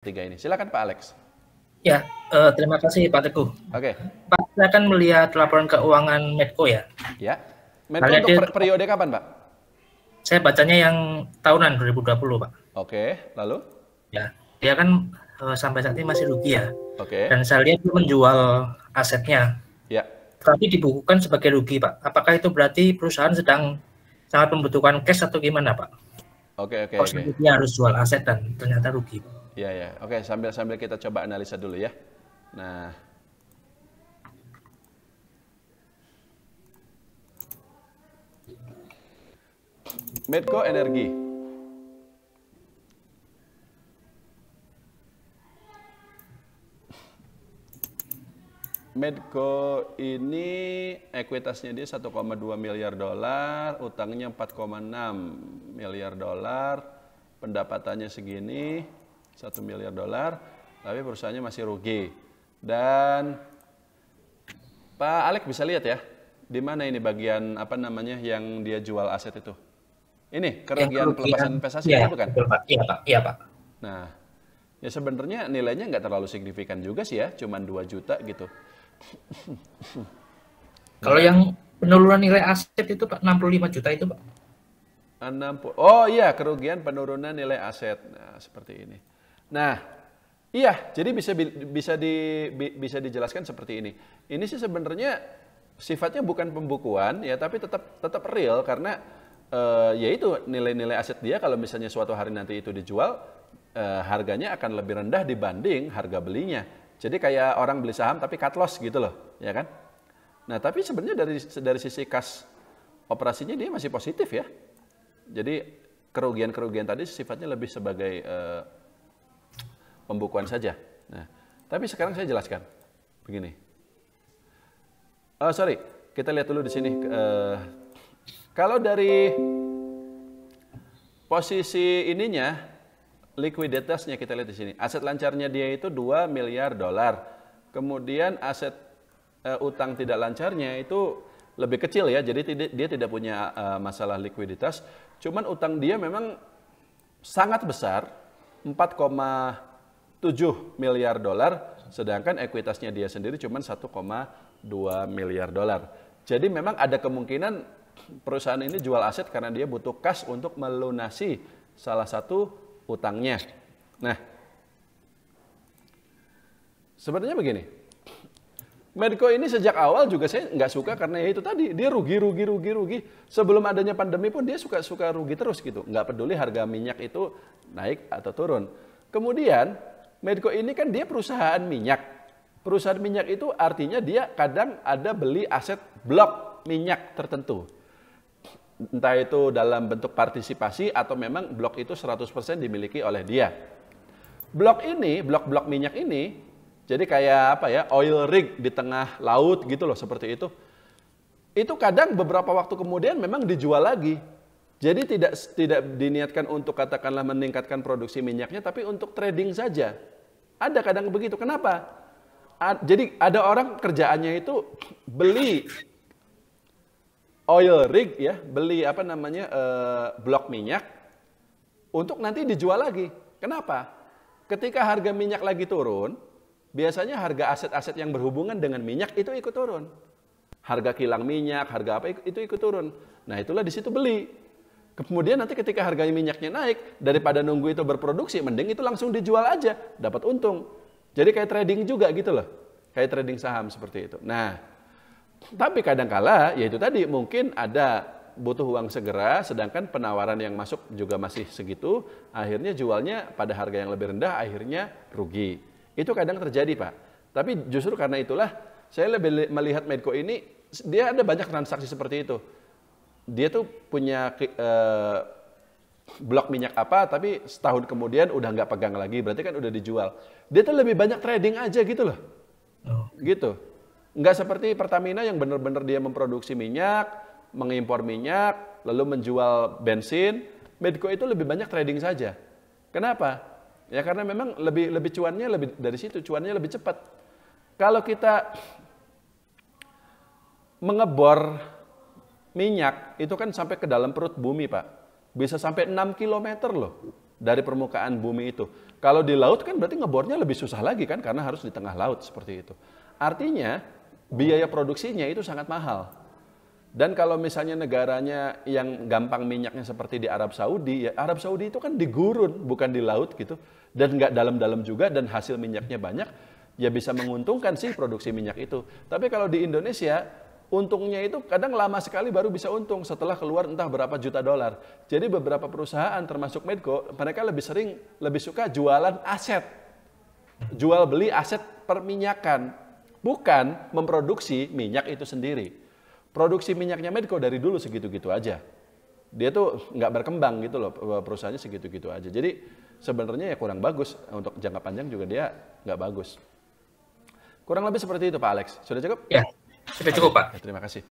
tiga ini. Silakan Pak Alex. Ya, uh, terima kasih Pak Teguh. Oke. Okay. Pak, saya akan melihat laporan keuangan Medco ya. Ya. Nah, Medco Kali untuk per periode kapan, Pak? Saya bacanya yang tahunan 2020, Pak. Oke, okay. lalu? Ya, dia kan uh, sampai saat ini masih rugi ya. Oke. Okay. Dan saya lihat dia menjual asetnya. Ya. Tapi dibukukan sebagai rugi, Pak. Apakah itu berarti perusahaan sedang sangat membutuhkan cash atau gimana, Pak? Oke, okay, oke. Okay, okay. harus jual aset dan ternyata rugi, Pak? Iya ya. Oke, sambil sambil kita coba analisa dulu ya. Nah, Medco Energi. Medco ini ekuitasnya dia 1,2 miliar dolar, utangnya 4,6 miliar dolar, pendapatannya segini, satu miliar dolar, tapi perusahaannya masih rugi. Dan Pak Alek bisa lihat ya, di mana ini bagian apa namanya yang dia jual aset itu? Ini kerugian pelepasan investasi ya, itu kan? Pak. Iya Pak. Iya Pak. Nah, ya sebenarnya nilainya nggak terlalu signifikan juga sih ya, cuma 2 juta gitu. Kalau yang penurunan nilai aset itu Pak enam puluh lima juta itu Pak. 60. Oh iya, kerugian penurunan nilai aset. Nah, seperti ini. Nah, iya, jadi bisa bisa di bisa dijelaskan seperti ini. Ini sih sebenarnya sifatnya bukan pembukuan ya, tapi tetap tetap real karena eh, ya itu yaitu nilai-nilai aset dia kalau misalnya suatu hari nanti itu dijual e, harganya akan lebih rendah dibanding harga belinya. Jadi kayak orang beli saham tapi cut loss gitu loh, ya kan? Nah, tapi sebenarnya dari dari sisi kas operasinya dia masih positif ya. Jadi kerugian-kerugian tadi sifatnya lebih sebagai uh, pembukuan saja. Nah, tapi sekarang saya jelaskan begini. Uh, sorry, kita lihat dulu di sini. Uh, kalau dari posisi ininya, likuiditasnya kita lihat di sini. Aset lancarnya dia itu 2 miliar dolar. Kemudian aset uh, utang tidak lancarnya itu lebih kecil ya, jadi dia tidak punya uh, masalah likuiditas. Cuman utang dia memang sangat besar, 4, 7 miliar dolar, sedangkan ekuitasnya dia sendiri cuma 1,2 miliar dolar. Jadi memang ada kemungkinan perusahaan ini jual aset karena dia butuh kas untuk melunasi salah satu utangnya. Nah, sebenarnya begini, Medco ini sejak awal juga saya nggak suka karena ya itu tadi dia rugi rugi rugi rugi sebelum adanya pandemi pun dia suka suka rugi terus gitu nggak peduli harga minyak itu naik atau turun kemudian Medco ini kan dia perusahaan minyak. Perusahaan minyak itu artinya dia kadang ada beli aset blok minyak tertentu. Entah itu dalam bentuk partisipasi atau memang blok itu 100% dimiliki oleh dia. Blok ini, blok-blok minyak ini, jadi kayak apa ya, oil rig di tengah laut gitu loh seperti itu. Itu kadang beberapa waktu kemudian memang dijual lagi jadi tidak tidak diniatkan untuk katakanlah meningkatkan produksi minyaknya, tapi untuk trading saja. Ada kadang begitu. Kenapa? A, jadi ada orang kerjaannya itu beli oil rig ya, beli apa namanya uh, blok minyak untuk nanti dijual lagi. Kenapa? Ketika harga minyak lagi turun, biasanya harga aset-aset yang berhubungan dengan minyak itu ikut turun. Harga kilang minyak, harga apa itu ikut turun. Nah itulah di situ beli Kemudian nanti ketika harganya minyaknya naik, daripada nunggu itu berproduksi, mending itu langsung dijual aja, dapat untung. Jadi kayak trading juga gitu loh. Kayak trading saham seperti itu. Nah, tapi kadang-kala ya itu tadi mungkin ada butuh uang segera, sedangkan penawaran yang masuk juga masih segitu, akhirnya jualnya pada harga yang lebih rendah, akhirnya rugi. Itu kadang terjadi Pak. Tapi justru karena itulah saya lebih melihat Medco ini, dia ada banyak transaksi seperti itu dia tuh punya uh, blok minyak apa tapi setahun kemudian udah nggak pegang lagi berarti kan udah dijual dia tuh lebih banyak trading aja gitu loh oh. gitu nggak seperti Pertamina yang benar-benar dia memproduksi minyak mengimpor minyak lalu menjual bensin Medco itu lebih banyak trading saja kenapa ya karena memang lebih lebih cuannya lebih dari situ cuannya lebih cepat kalau kita mengebor minyak itu kan sampai ke dalam perut bumi, Pak. Bisa sampai 6 km loh dari permukaan bumi itu. Kalau di laut kan berarti ngebornya lebih susah lagi kan karena harus di tengah laut seperti itu. Artinya biaya produksinya itu sangat mahal. Dan kalau misalnya negaranya yang gampang minyaknya seperti di Arab Saudi, ya Arab Saudi itu kan di gurun, bukan di laut gitu. Dan nggak dalam-dalam juga dan hasil minyaknya banyak, ya bisa menguntungkan sih produksi minyak itu. Tapi kalau di Indonesia, untungnya itu kadang lama sekali baru bisa untung setelah keluar entah berapa juta dolar. Jadi beberapa perusahaan termasuk Medco, mereka lebih sering lebih suka jualan aset. Jual beli aset perminyakan, bukan memproduksi minyak itu sendiri. Produksi minyaknya Medco dari dulu segitu-gitu aja. Dia tuh nggak berkembang gitu loh eh, perusahaannya segitu-gitu aja. Jadi sebenarnya ya kurang bagus untuk jangka panjang juga dia nggak bagus. Kurang lebih seperti itu Pak Alex. Sudah cukup? Ya, sudah cukup, Pak. Ya, terima kasih.